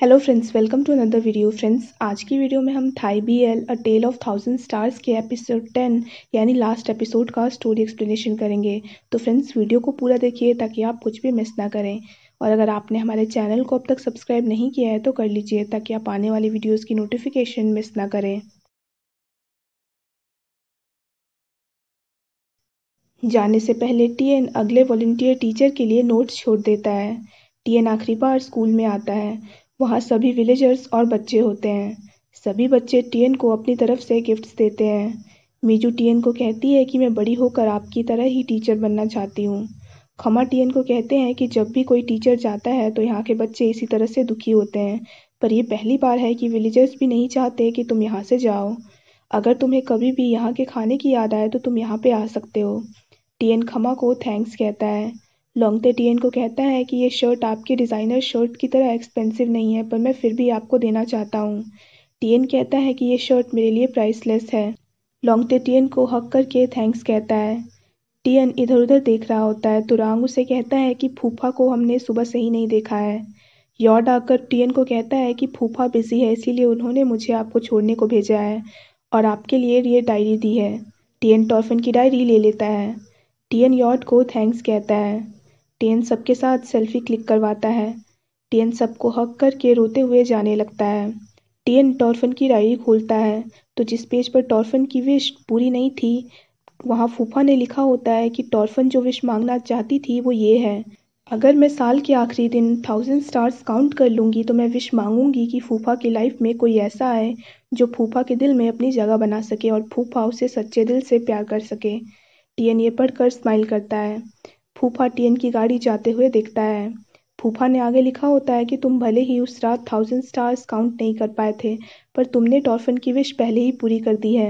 hello friends welcome to another video friends आज की video में हम Thai B L a tale of thousand stars के episode ten यानी लास्ट एपिसोड का स्टोरी एक्सप्लेनेशन करेंगे तो फ्रेंड्स वीडियो को पूरा देखिए ताकि आप कुछ भी मिस ना करें और अगर आपने हमारे चैनल को अब तक सब्सक्राइब नहीं किया है तो कर लीजिए ताकि आप आने वाली वीडियोज़ की नोटिफिकेशन मिस ना करें जाने से पहले टीएन अगले वॉलेंटियर टीचर के लिए नोट्स छोड़ देता है टीएन आखिरी बार स्कूल में आता है वहाँ सभी विलेजर्स और बच्चे होते हैं सभी बच्चे टीएन को अपनी तरफ से गिफ्ट्स देते हैं मीजू टीएन को कहती है कि मैं बड़ी होकर आपकी तरह ही टीचर बनना चाहती हूँ खमा टीएन को कहते हैं कि जब भी कोई टीचर जाता है तो यहाँ के बच्चे इसी तरह से दुखी होते हैं पर यह पहली बार है कि विलेजर्स भी नहीं चाहते कि तुम यहाँ से जाओ अगर तुम्हें कभी भी यहाँ के खाने की याद आए तो तुम यहाँ पे आ सकते हो टीएन खमा को थैंक्स कहता है टीएन को कहता है कि ये शर्ट आपके डिज़ाइनर शर्ट की तरह एक्सपेंसिव नहीं है पर मैं फिर भी आपको देना चाहता हूँ टीएन कहता है कि ये शर्ट मेरे लिए प्राइसलेस है टीएन को हक करके थैंक्स कहता है टीएन इधर उधर देख रहा होता है तुरंग उसे कहता है कि फूफा को हमने सुबह से ही नहीं देखा है यॉर्ड आकर टीएन को कहता है कि फूफा बिजी है इसीलिए उन्होंने मुझे आपको छोड़ने को भेजा है और आपके लिए ये डायरी दी है टीएन टॉफिन की डायरी ले लेता है टीएन यॉर्ड को थैंक्स कहता है टेन सबके साथ सेल्फी क्लिक करवाता है टेन सबको हक करके रोते हुए जाने लगता है टेन टॉर्फन की डायरी खोलता है तो जिस पेज पर टॉर्फन की विश पूरी नहीं थी वहाँ फूफा ने लिखा होता है कि टॉर्फन जो विश मांगना चाहती थी वो ये है अगर मैं साल के आखिरी दिन थाउजेंड स्टार्स काउंट कर लूँगी तो मैं विश मांगूंगी कि फूफा की लाइफ में कोई ऐसा आए जो फूफा के दिल में अपनी जगह बना सके और फूफा उसे सच्चे दिल से प्यार कर सके टीएन ये पढ़कर स्माइल करता है फूफा टीएन की गाड़ी जाते हुए देखता है फूफा ने आगे लिखा होता है कि तुम भले ही उस रात थाउजेंड स्टार्स काउंट नहीं कर पाए थे पर तुमने टॉर्फिन की विश पहले ही पूरी कर दी है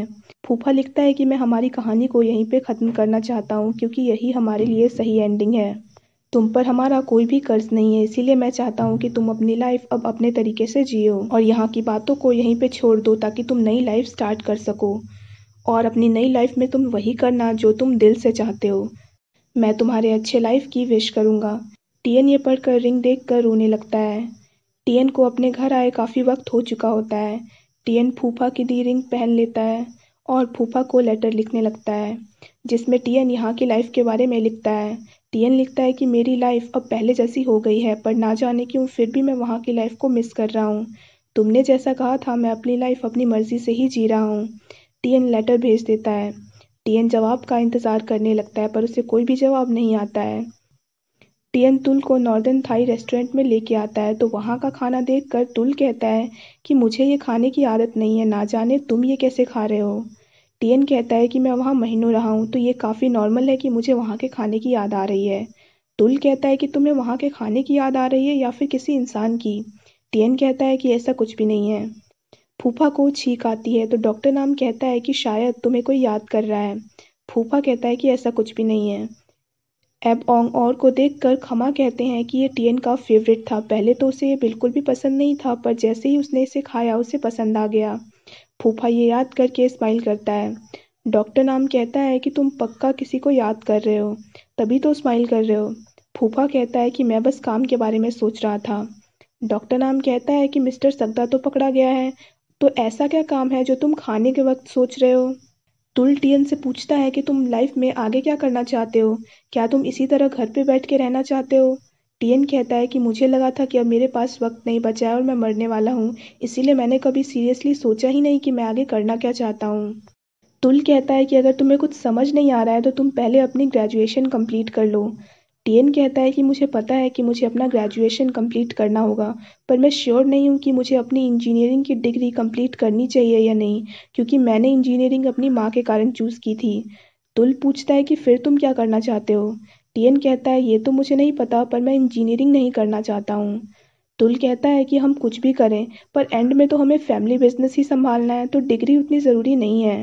फूफा लिखता है कि मैं हमारी कहानी को यहीं पे ख़त्म करना चाहता हूँ क्योंकि यही हमारे लिए सही एंडिंग है तुम पर हमारा कोई भी कर्ज नहीं है इसीलिए मैं चाहता हूँ कि तुम अपनी लाइफ अब अपने तरीके से जियो और यहाँ की बातों को यहीं पे छोड़ दो ताकि तुम नई लाइफ स्टार्ट कर सको और अपनी नई लाइफ में तुम वही करना जो तुम दिल से चाहते हो मैं तुम्हारे अच्छे लाइफ की विश करूँगा टीएन ये पढ़कर रिंग देख कर रोने लगता है टीएन को अपने घर आए काफ़ी वक्त हो चुका होता है टीएन फूफा की दी रिंग पहन लेता है और फूफा को लेटर लिखने लगता है जिसमें टीएन यहाँ की लाइफ के बारे में लिखता है टीएन लिखता है कि मेरी लाइफ अब पहले जैसी हो गई है पर ना जाने क्यों फिर भी मैं वहाँ की लाइफ को मिस कर रहा हूँ तुमने जैसा कहा था मैं अपनी लाइफ अपनी मर्जी से ही जी रहा हूँ टीएन लेटर भेज देता है टीएन जवाब का इंतज़ार करने लगता है पर उसे कोई भी जवाब नहीं आता है टीएन तुल को नॉर्दर्न थाई रेस्टोरेंट में लेके आता है तो वहाँ का खाना देख कर तुल कहता है कि मुझे ये खाने की आदत नहीं है ना जाने तुम ये कैसे खा रहे हो टीएन कहता है कि मैं वहाँ महीनों रहा हूँ तो ये काफ़ी नॉर्मल है कि मुझे वहाँ के खाने की याद आ रही है तुल कहता है कि तुम्हें वहाँ के खाने की याद आ रही है या फिर किसी इंसान की टीएन कहता है कि ऐसा कुछ भी नहीं है फूफा को छींक आती है तो डॉक्टर नाम कहता है कि शायद तुम्हें कोई याद कर रहा है फूफा कहता है कि ऐसा कुछ भी नहीं है एब ओंग और को देख कर खमा कहते हैं कि ये टीएन का फेवरेट था पहले तो उसे ये बिल्कुल भी पसंद नहीं था पर जैसे ही उसने इसे खाया उसे पसंद आ गया फूफा ये याद करके स्माइल करता है डॉक्टर नाम कहता है कि तुम पक्का किसी को याद कर रहे हो तभी तो स्माइल कर रहे हो फूफा कहता है कि मैं बस काम के बारे में सोच रहा था डॉक्टर नाम कहता है कि मिस्टर सगदा तो पकड़ा गया है तो ऐसा क्या काम है जो तुम खाने के वक्त सोच रहे हो तुल टियन से पूछता है कि तुम लाइफ में आगे क्या करना चाहते हो क्या तुम इसी तरह घर पे बैठ के रहना चाहते हो टियन कहता है कि मुझे लगा था कि अब मेरे पास वक्त नहीं बचा है और मैं मरने वाला हूँ इसीलिए मैंने कभी सीरियसली सोचा ही नहीं कि मैं आगे करना क्या चाहता हूँ तुल कहता है कि अगर तुम्हें कुछ समझ नहीं आ रहा है तो तुम पहले अपनी ग्रेजुएशन कंप्लीट कर लो टीएन कहता है कि मुझे पता है कि मुझे अपना ग्रेजुएशन कंप्लीट करना होगा पर मैं श्योर नहीं हूँ कि मुझे अपनी इंजीनियरिंग की डिग्री कंप्लीट करनी चाहिए या नहीं क्योंकि मैंने इंजीनियरिंग अपनी माँ के कारण चूज़ की थी तुल पूछता है कि फिर तुम क्या करना चाहते हो टीएन कहता है ये तो मुझे नहीं पता पर मैं इंजीनियरिंग नहीं करना चाहता हूँ तुल कहता है कि हम कुछ भी करें पर एंड में तो हमें फैमिली बिजनेस ही संभालना है तो डिग्री उतनी ज़रूरी नहीं है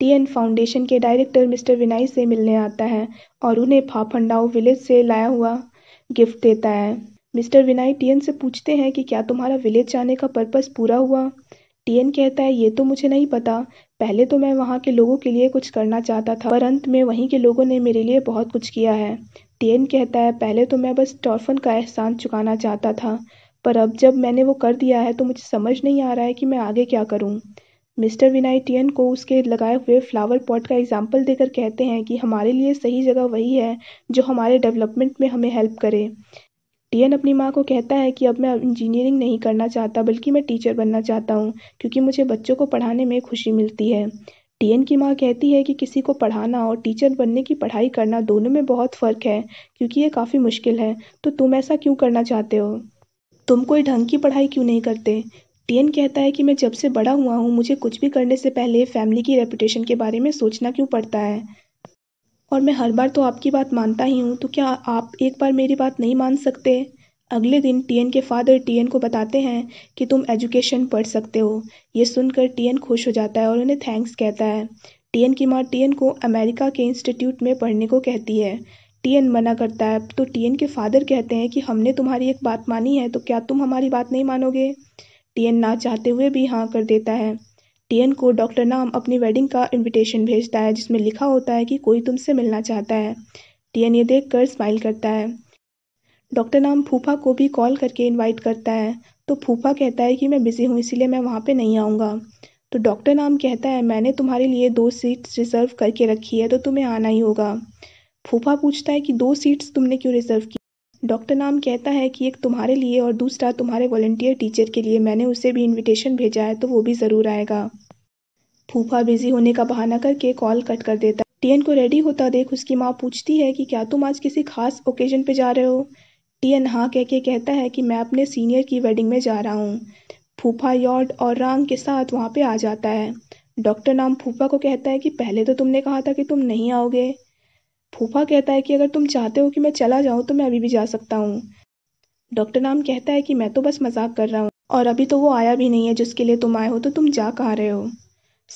टीएन फाउंडेशन के डायरेक्टर मिस्टर विनाई से मिलने आता है और उन्हें फाफंडाओ विलेज से लाया हुआ गिफ्ट देता है मिस्टर विनाई टीएन से पूछते हैं कि क्या तुम्हारा विलेज जाने का पर्पस पूरा हुआ टीएन कहता है ये तो मुझे नहीं पता पहले तो मैं वहाँ के लोगों के लिए कुछ करना चाहता था पर अंत में वहीं के लोगों ने मेरे लिए बहुत कुछ किया है टीएन कहता है पहले तो मैं बस टॉर्फन का एहसान चुकाना चाहता था पर अब जब मैंने वो कर दिया है तो मुझे समझ नहीं आ रहा है कि मैं आगे क्या करूँ मिस्टर टियन को उसके लगाए हुए फ्लावर पॉट का एग्जाम्पल देकर कहते हैं कि हमारे लिए सही जगह वही है जो हमारे डेवलपमेंट में हमें हेल्प करे टियन अपनी माँ को कहता है कि अब मैं इंजीनियरिंग नहीं करना चाहता बल्कि मैं टीचर बनना चाहता हूँ क्योंकि मुझे बच्चों को पढ़ाने में खुशी मिलती है टीएन की माँ कहती है कि किसी को पढ़ाना और टीचर बनने की पढ़ाई करना दोनों में बहुत फ़र्क है क्योंकि ये काफ़ी मुश्किल है तो तुम ऐसा क्यों करना चाहते हो तुम कोई ढंग की पढ़ाई क्यों नहीं करते टीएन कहता है कि मैं जब से बड़ा हुआ हूँ मुझे कुछ भी करने से पहले फैमिली की रेपुटेशन के बारे में सोचना क्यों पड़ता है और मैं हर बार तो आपकी बात मानता ही हूँ तो क्या आप एक बार मेरी बात नहीं मान सकते अगले दिन टीएन के फादर टीएन को बताते हैं कि तुम एजुकेशन पढ़ सकते हो ये सुनकर टीएन खुश हो जाता है और उन्हें थैंक्स कहता है टीएन की माँ टीएन को अमेरिका के इंस्टीट्यूट में पढ़ने को कहती है टीएन मना करता है तो टीएन के फादर कहते हैं कि हमने तुम्हारी एक बात मानी है तो क्या तुम हमारी बात नहीं मानोगे टीएन ना चाहते हुए भी हाँ कर देता है टीएन को डॉक्टर नाम अपनी वेडिंग का इनविटेशन भेजता है जिसमें लिखा होता है कि कोई तुमसे मिलना चाहता है टीएन ये देख कर स्माइल करता है डॉक्टर नाम फूफा को भी कॉल करके इनवाइट करता है तो फूफा कहता है कि मैं बिज़ी हूँ इसीलिए मैं वहाँ पे नहीं आऊँगा तो डॉक्टर नाम कहता है मैंने तुम्हारे लिए दो सीट्स रिज़र्व करके रखी है तो तुम्हें आना ही होगा फूफा पूछता है कि दो सीट्स तुमने क्यों रिज़र्व की डॉक्टर नाम कहता है कि एक तुम्हारे लिए और दूसरा तुम्हारे वॉलेंटियर टीचर के लिए मैंने उसे भी इनविटेशन भेजा है तो वो भी ज़रूर आएगा फूफा बिजी होने का बहाना करके कॉल कट कर देता टीएन को रेडी होता देख उसकी माँ पूछती है कि क्या तुम आज किसी खास ओकेजन पे जा रहे हो टीएन हाँ कह के कहता है कि मैं अपने सीनियर की वेडिंग में जा रहा हूँ फूफा यॉर्ड और रांग के साथ वहाँ पे आ जाता है डॉक्टर नाम फूफा को कहता है कि पहले तो तुमने कहा था कि तुम नहीं आओगे फूफा कहता है कि अगर तुम चाहते हो कि मैं चला जाऊँ तो मैं अभी भी जा सकता हूँ डॉक्टर नाम कहता है कि मैं तो बस मजाक कर रहा हूँ और अभी तो वो आया भी नहीं है जिसके लिए तुम आए हो तो तुम जा कहाँ रहे हो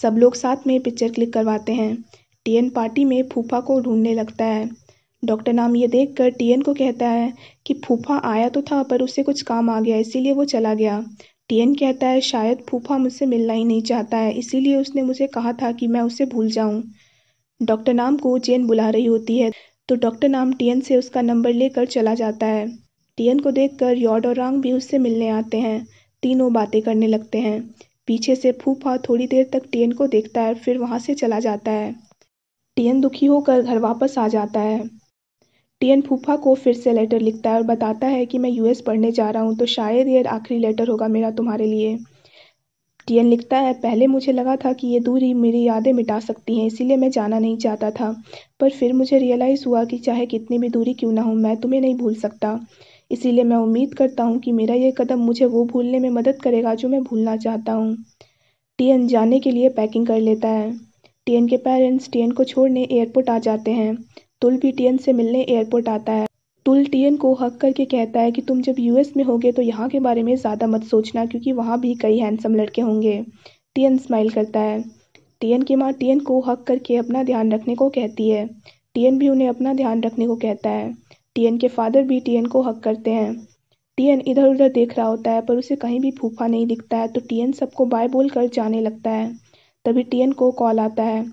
सब लोग साथ में पिक्चर क्लिक करवाते हैं टीएन पार्टी में फूफा को ढूंढने लगता है डॉक्टर नाम ये देख कर टीएन को कहता है कि फूफा आया तो था पर उसे कुछ काम आ गया इसीलिए वो चला गया टीएन कहता है शायद फूफा मुझसे मिलना ही नहीं चाहता है इसीलिए उसने मुझे कहा था कि मैं उसे भूल जाऊँ डॉक्टर नाम को चैन बुला रही होती है तो डॉक्टर नाम टीएन से उसका नंबर लेकर चला जाता है टीएन को देखकर यॉड और रंग भी उससे मिलने आते हैं तीनों बातें करने लगते हैं पीछे से फूफा थोड़ी देर तक टीएन को देखता है फिर वहाँ से चला जाता है टीएन दुखी होकर घर वापस आ जाता है टीएन फूफा को फिर से लेटर लिखता है और बताता है कि मैं यूएस पढ़ने जा रहा हूँ तो शायद ये आखिरी लेटर होगा मेरा तुम्हारे लिए टीएन लिखता है पहले मुझे लगा था कि ये दूरी मेरी यादें मिटा सकती हैं इसीलिए मैं जाना नहीं चाहता था पर फिर मुझे रियलाइज़ हुआ कि चाहे कितनी भी दूरी क्यों ना हो मैं तुम्हें नहीं भूल सकता इसीलिए मैं उम्मीद करता हूँ कि मेरा यह कदम मुझे वो भूलने में मदद करेगा जो मैं भूलना चाहता हूँ टीएन जाने के लिए पैकिंग कर लेता है टीएन के पेरेंट्स टीएन को छोड़ने एयरपोर्ट आ जाते हैं तुल भी टीएन से मिलने एयरपोर्ट आता है टुलटियन को हक करके कहता है कि तुम जब यूएस में होगे तो यहाँ के बारे में ज़्यादा मत सोचना क्योंकि वहाँ भी कई हैंडसम लड़के होंगे टियन स्माइल करता है टियन की माँ टियन को हक करके अपना ध्यान रखने को कहती है टियन भी उन्हें अपना ध्यान रखने को कहता है टियन के फादर भी टियन को हक करते हैं टियन इधर उधर देख रहा होता है पर उसे कहीं भी फूफा नहीं दिखता है तो टियन सबको बाय बोल कर जाने लगता है तभी टियन को कॉल आता है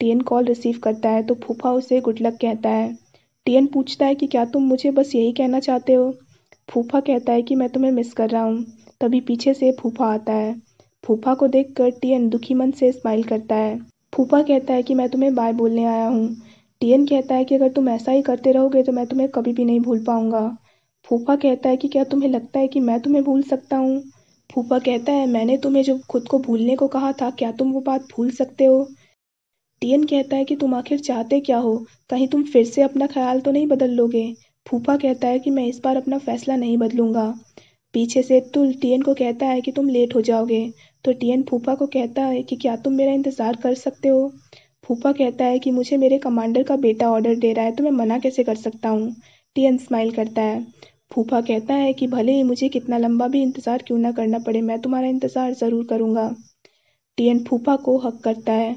टियन कॉल रिसीव करता है तो फूफा उसे गुड लक कहता है टियन पूछता है कि क्या तुम मुझे बस यही कहना चाहते हो फूफा कहता है कि मैं तुम्हें मिस कर रहा हूँ तभी पीछे से फूफा आता है फूफा को देख कर टियन दुखी मन से स्माइल करता है फूफा कहता है कि मैं तुम्हें बाय बोलने आया हूँ टियन कहता है कि अगर तुम ऐसा ही करते रहोगे तो मैं तुम्हें कभी भी नहीं भूल पाऊँगा फूफा कहता है कि क्या तुम्हें लगता है कि मैं तुम्हें भूल सकता हूँ फूफा कहता है मैंने तुम्हें जो खुद को भूलने को कहा था क्या तुम वो बात भूल सकते हो टियन कहता है कि तुम आखिर चाहते क्या हो कहीं तुम फिर से अपना ख्याल तो नहीं बदल लोगे फूफा कहता है कि मैं इस बार अपना फैसला नहीं बदलूंगा पीछे से तुल टियन को कहता है कि तुम लेट हो जाओगे तो टियन फूफा को कहता है कि क्या तुम मेरा इंतज़ार कर सकते हो फूफा कहता है कि मुझे मेरे कमांडर का बेटा ऑर्डर दे रहा है तो मैं मना कैसे कर सकता हूँ टियन स्माइल करता है फूफा कहता है कि भले ही मुझे कितना लंबा भी इंतज़ार क्यों ना करना पड़े मैं तुम्हारा इंतज़ार ज़रूर करूँगा टियन फूफा को हक करता है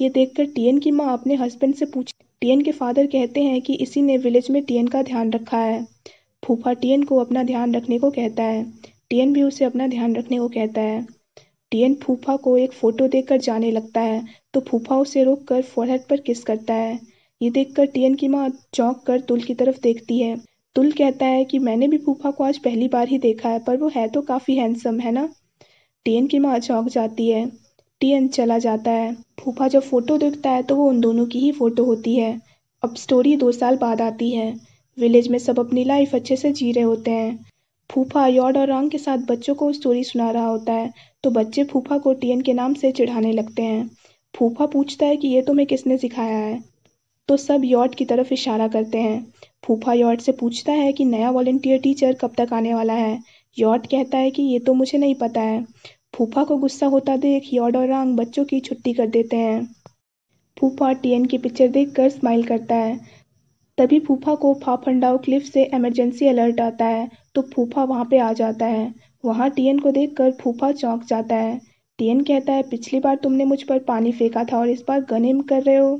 ये देखकर टीएन की माँ अपने हस्बैंड से पूछ टीएन के फादर कहते हैं कि इसी ने विलेज में टीएन का ध्यान रखा है फूफा टीएन को अपना ध्यान रखने को कहता है टीएन भी उसे अपना ध्यान रखने को कहता है टीएन फूफा को एक फोटो देकर जाने लगता है तो फूफा उसे रोक कर पर किस करता है ये देखकर टीएन की माँ चौंक कर तुल की तरफ देखती है तुल कहता है कि मैंने भी फूफा को आज पहली बार ही देखा है पर वो है तो काफ़ी हैंडसम है ना टीएन की माँ चौंक जाती है टीएन चला जाता है फूफा जब फोटो देखता है तो वो उन दोनों की ही फोटो होती है अब स्टोरी दो साल बाद आती है विलेज में सब अपनी लाइफ अच्छे से जी रहे होते हैं फूफा यॉर्ड और रंग के साथ बच्चों को स्टोरी सुना रहा होता है तो बच्चे फूफा को टीएन के नाम से चिढ़ाने लगते हैं फूफा पूछता है कि ये तुम्हें किसने सिखाया है तो सब यॉर्ड की तरफ इशारा करते हैं फूफा यॉट से पूछता है कि नया वॉल्टियर टीचर कब तक आने वाला है यॉर्ड कहता है कि ये तो मुझे नहीं पता है फूफा को गुस्सा होता देख यॉड और रांग बच्चों की छुट्टी कर देते हैं फूफा टीएन की पिक्चर देख कर स्माइल करता है तभी फूफा को फाफंडाओ क्लिफ से इमरजेंसी अलर्ट आता है तो फूफा वहाँ पे आ जाता है वहाँ टीएन को देख कर फूफा चौंक जाता है टीएन कहता है पिछली बार तुमने मुझ पर पानी फेंका था और इस बार गनेम कर रहे हो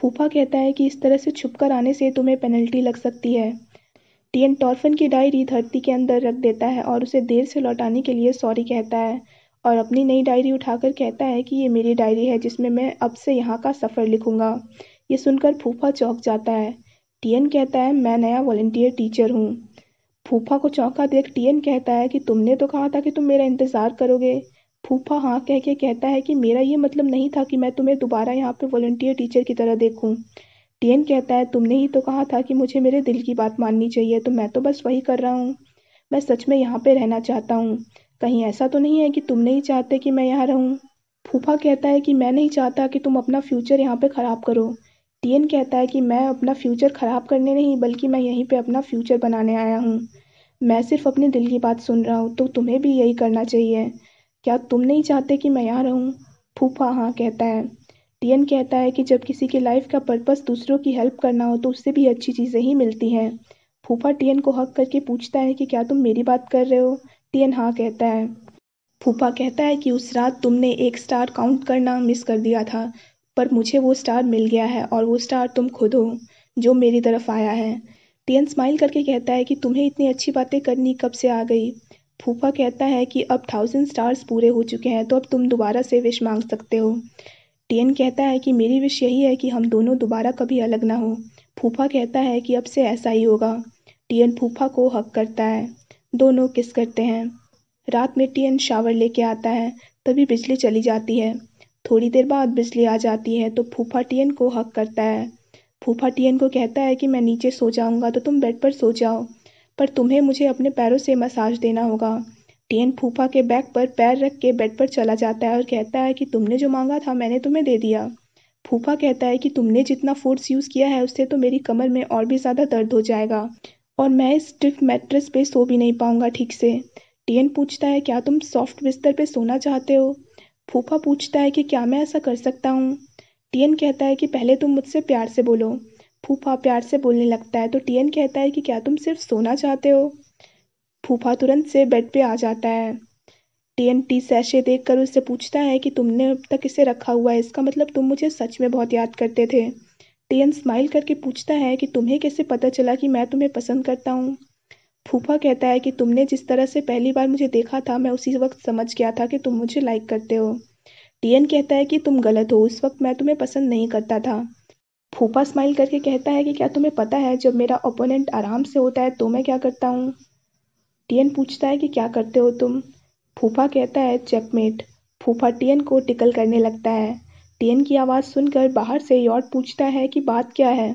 फूफा कहता है कि इस तरह से छुप कर आने से तुम्हें पेनल्टी लग सकती है टीएन टॉर्फन की डायरी धरती के अंदर रख देता है और उसे देर से लौटाने के लिए सॉरी कहता है और अपनी नई डायरी उठाकर कहता है कि ये मेरी डायरी है जिसमें मैं अब से यहाँ का सफ़र लिखूँगा ये सुनकर फूफा चौंक जाता है टीएन कहता है मैं नया वॉल्टियर टीचर हूँ फूफा को चौंका देख टीएन कहता है कि तुमने तो कहा था कि तुम मेरा इंतज़ार करोगे फूफा हाँ कह के कहता है कि मेरा ये मतलब नहीं था कि मैं तुम्हें दोबारा यहाँ पे वॉल्टियर टीचर की तरह देखूँ टीएन कहता है तुमने ही तो कहा था कि मुझे मेरे दिल की बात माननी चाहिए तो मैं तो बस वही कर रहा हूँ मैं सच में यहाँ पर रहना चाहता हूँ कहीं ऐसा तो नहीं है कि तुम नहीं चाहते कि मैं यहाँ रहूँ फूफा कहता है कि मैं नहीं चाहता कि तुम अपना फ्यूचर यहाँ पे ख़राब करो टीएन कहता है कि मैं अपना फ्यूचर ख़राब करने नहीं बल्कि मैं यहीं पे अपना फ्यूचर बनाने आया हूँ मैं सिर्फ अपने दिल की बात सुन रहा हूँ तो तुम्हें भी यही करना चाहिए क्या तुम नहीं चाहते कि मैं यहाँ रहूँ फूफा हाँ कहता है टीएन कहता है कि जब किसी की लाइफ का पर्पस दूसरों की हेल्प करना हो तो उससे भी अच्छी चीज़ें ही मिलती हैं फूफा टीएन को हक करके पूछता है कि क्या तुम मेरी बात कर रहे हो टियन हाँ कहता है फूफा कहता है कि उस रात तुमने एक स्टार काउंट करना मिस कर दिया था पर मुझे वो स्टार मिल गया है और वो स्टार तुम खुद हो जो मेरी तरफ आया है टियन स्माइल करके कहता है कि तुम्हें इतनी अच्छी बातें करनी कब से आ गई फूफा कहता है कि अब थाउजेंड स्टार्स पूरे हो चुके हैं तो अब तुम दोबारा से विश मांग सकते हो टियन कहता है कि मेरी विश यही है कि हम दोनों दोबारा कभी अलग ना हो फूफा कहता है कि अब से ऐसा ही होगा टियन फूफा को हक करता है दोनों किस करते हैं रात में टीएन शावर लेके आता है तभी बिजली चली जाती है थोड़ी देर बाद बिजली आ जाती है तो फूफा टीएन को हक करता है फूफा टीएन को कहता है कि मैं नीचे सो जाऊंगा तो तुम बेड पर सो जाओ पर तुम्हें मुझे अपने पैरों से मसाज देना होगा टीएन फूफा के बैग पर पैर रख के बेड पर चला जाता है और कहता है कि तुमने जो मांगा था मैंने तुम्हें दे दिया फूफा कहता है कि तुमने जितना फोर्स यूज़ किया है उससे तो मेरी कमर में और भी ज़्यादा दर्द हो जाएगा और मैं इस स्टिफ मैट्रेस पे सो भी नहीं पाऊंगा ठीक से टीएन पूछता है क्या तुम सॉफ्ट बिस्तर पे सोना चाहते हो फूफा पूछता है कि क्या मैं ऐसा कर सकता हूँ टीएन कहता है कि पहले तुम मुझसे प्यार से बोलो फूफा प्यार से बोलने लगता है तो टीएन कहता है कि क्या तुम सिर्फ सोना चाहते हो फूफा तुरंत से बेड पे आ जाता है टीएन टी सैशे देख कर उससे पूछता है कि तुमने अब तक इसे रखा हुआ है इसका मतलब तुम मुझे सच में बहुत याद करते थे टेन स्माइल करके पूछता है कि तुम्हें कैसे पता चला कि मैं तुम्हें पसंद करता हूँ फूफा कहता है कि तुमने जिस तरह से पहली बार मुझे देखा था मैं उसी वक्त समझ गया था कि तुम मुझे लाइक करते हो टीएन कहता है कि तुम गलत हो उस वक्त मैं तुम्हें पसंद नहीं करता था फूफा स्माइल करके कहता है कि क्या तुम्हें पता है जब मेरा ओपोनेंट आराम से होता है तो मैं क्या करता हूँ टीएन पूछता है कि क्या करते हो तुम फूफा कहता है चेकमेट फूफा टीएन को टिकल करने लगता है टीएन की आवाज़ सुनकर बाहर से यॉर्ड पूछता है कि बात क्या है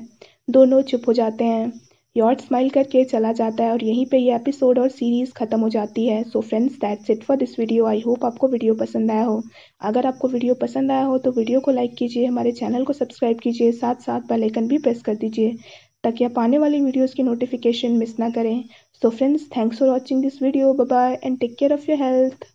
दोनों चुप हो जाते हैं यॉर्ड स्माइल करके चला जाता है और यहीं पे ये एपिसोड और सीरीज़ ख़त्म हो जाती है so friends that's it for this video I hope आपको वीडियो पसंद आया हो अगर आपको वीडियो पसंद आया हो तो वीडियो को लाइक कीजिए हमारे चैनल को सब्सक्राइब कीजिए साथ साथ बेल आइकन भी प्रेस कर दीजिए ताकि आप आने वाली वीडियोज़ की नोटिफिकेशन मिस ना करें so friends thanks for watching this video bye bye and take care of your health